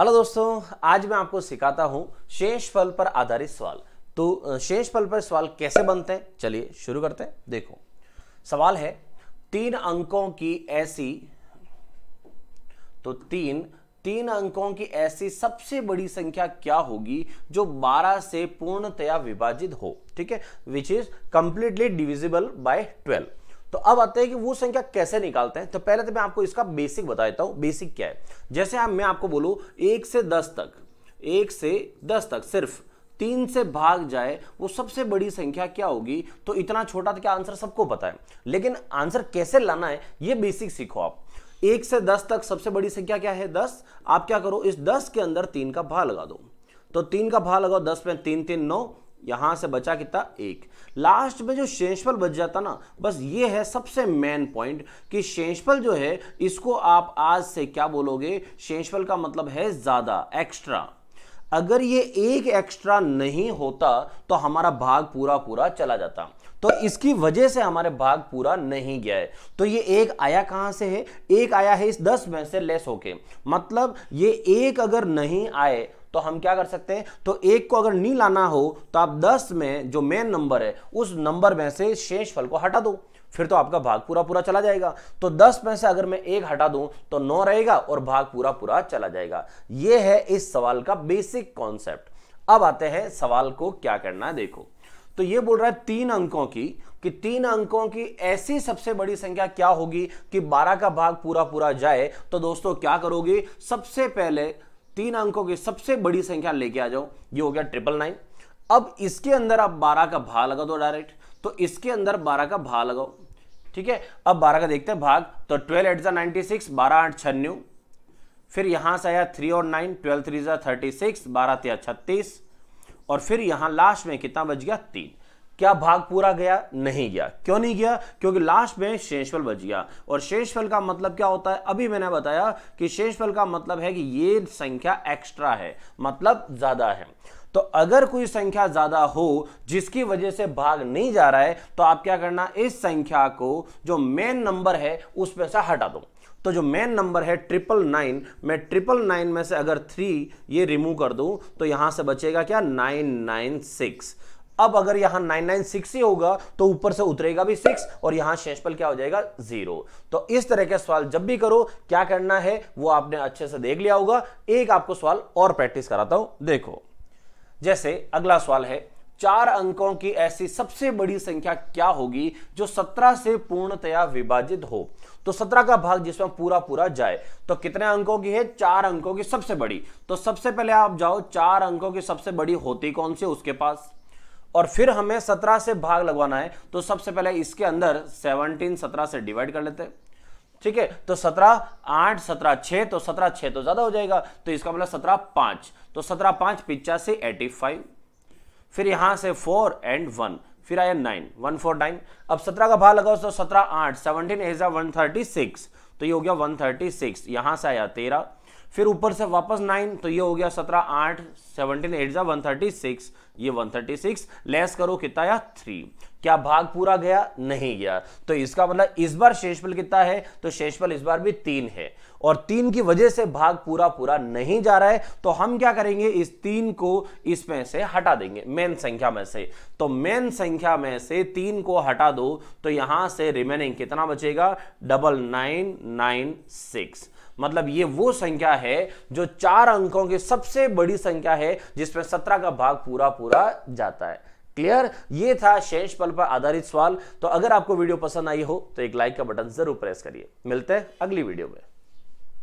hello दोस्तों आज मैं आपको सिखाता हूं शेष फल पर आधारित सवाल तो शेष फल पर सवाल कैसे बनते हैं चलिए शुरू करते हैं देखो सवाल है तीन अंकों की ऐसी तो तीन तीन अंकों की ऐसी सबसे बड़ी संख्या क्या होगी जो 12 से पूर्णतया विभाजित हो ठीक है which is completely divisible by 12 तो अब आते हैं कि वो संख्या कैसे निकालते हैं तो पहले तो मैं आपको इसका बेसिक बता देता हूं बेसिक क्या है जैसे आप मैं आपको बोलू एक से दस तक एक से दस तक सिर्फ तीन से भाग जाए वो सबसे बड़ी संख्या क्या होगी तो इतना छोटा था तो क्या आंसर सबको पता है लेकिन आंसर कैसे लाना है ये बेसिक सीखो आप एक से दस तक सबसे बड़ी संख्या क्या है दस आप क्या करो इस दस के अंदर तीन का भाग लगा दो तो तीन का भाग लगाओ दस में तीन तीन नौ यहां से बचा कितना एक लास्ट में जो शेषफल बच जाता ना बस ये है सबसे मेन पॉइंट कि शेषफल जो है इसको आप आज से क्या बोलोगे शेषफल का मतलब है ज़्यादा एक्स्ट्रा अगर ये एक एक्स्ट्रा नहीं होता तो हमारा भाग पूरा पूरा चला जाता तो इसकी वजह से हमारे भाग पूरा नहीं गया है तो ये एक आया कहां से है एक आया है इस दस में से लेस होके मतलब ये एक अगर नहीं आए तो हम क्या कर सकते हैं तो एक को अगर नहीं लाना हो तो आप दस में जो मेन नंबर है उस नंबर में से शेष फल को हटा दो फिर तो आपका भाग पूरा पूरा चला जाएगा तो 10 में से अगर मैं एक हटा दूं तो 9 रहेगा और भाग पूरा पूरा चला जाएगा यह है इस सवाल का बेसिक कॉन्सेप्ट अब आते हैं सवाल को क्या करना है देखो तो ये बोल रहा है तीन अंकों की कि तीन अंकों की ऐसी सबसे बड़ी संख्या क्या होगी कि 12 का भाग पूरा पूरा जाए तो दोस्तों क्या करोगे सबसे पहले तीन अंकों की सबसे बड़ी संख्या लेके आ जाओ ये हो गया ट्रिपल नाइन अब इसके अंदर आप बारह का भाग लगा दो डायरेक्ट तो इसके अंदर बारह का भाग लगाओ ठीक है अब बारह का देखते हैं भाग तो ट्वेल्व एट ज़ा नाइनटी सिक्स बारह आठ छन्यू फिर यहां से आया थ्री और नाइन ट्वेल्व थ्री ज़ा थर्टी सिक्स बारह तेरह छत्तीस और फिर यहां लास्ट में कितना बच गया तीन क्या भाग पूरा गया नहीं गया क्यों नहीं गया क्योंकि लास्ट में शेषफल बच गया और शेषफल का मतलब क्या होता है अभी मैंने बताया कि शेषफल का मतलब है कि ये संख्या एक्स्ट्रा है मतलब ज्यादा है तो अगर कोई संख्या ज्यादा हो जिसकी वजह से भाग नहीं जा रहा है तो आप क्या करना इस संख्या को जो मेन नंबर है उस पर से हटा दो तो जो मेन नंबर है ट्रिपल नाइन मैं ट्रिपल नाइन में से अगर थ्री ये रिमूव कर दूं तो यहां से बचेगा क्या नाइन नाइन सिक्स अब अगर यहां नाइन नाइन सिक्स ही होगा तो ऊपर से उतरेगा भी सिक्स और यहां शेषफल क्या हो जाएगा जीरो तो इस तरह के सवाल जब भी करो क्या करना है वो आपने अच्छे से देख लिया होगा एक आपको सवाल और प्रैक्टिस कराता हूं देखो जैसे अगला सवाल है चार अंकों की ऐसी सबसे बड़ी संख्या क्या होगी जो सत्रह से पूर्णतया विभाजित हो तो सत्रह का भाग जिसमें पूरा पूरा जाए तो कितने अंकों की है चार अंकों की सबसे बड़ी तो सबसे पहले आप जाओ चार अंकों की सबसे बड़ी होती कौन सी उसके पास और फिर हमें 17 से भाग लगवाना है तो सबसे पहले इसके अंदर 17 17 से डिवाइड कर लेते हैं ठीक है तो 17 8 17 6 तो 17 6 तो ज़्यादा हो जाएगा तो इसका मतलब 17 5 तो 17 5 पिचासी एटी फाइव फिर यहां से 4 एंड 1 फिर आया 9 1 4 नाइन अब 17 का भाग लगाओ तो 17 8 17 एजा 136 तो ये हो गया 136 यहां से आया तेरह फिर ऊपर से वापस 9 तो ये हो गया 17 8 17 थर्टी सिक्स ये 136 लेस करो कितना आया थ्री क्या भाग पूरा गया नहीं गया तो इसका मतलब इस बार शेषफल कितना है तो शेषफल इस बार भी तीन है और तीन की वजह से भाग पूरा पूरा नहीं जा रहा है तो हम क्या करेंगे इस तीन को इसमें से हटा देंगे मेन संख्या में से तो मेन संख्या में से तीन को हटा दो तो यहां से रिमेनिंग कितना बचेगा डबल नाइन नाइन सिक्स मतलब ये वो संख्या है जो चार अंकों की सबसे बड़ी संख्या है जिसमें सत्रह का भाग पूरा पूरा पूरा जाता है क्लियर ये था शेष पल पर आधारित सवाल तो अगर आपको वीडियो पसंद आई हो तो एक लाइक का बटन जरूर प्रेस करिए मिलते हैं अगली वीडियो में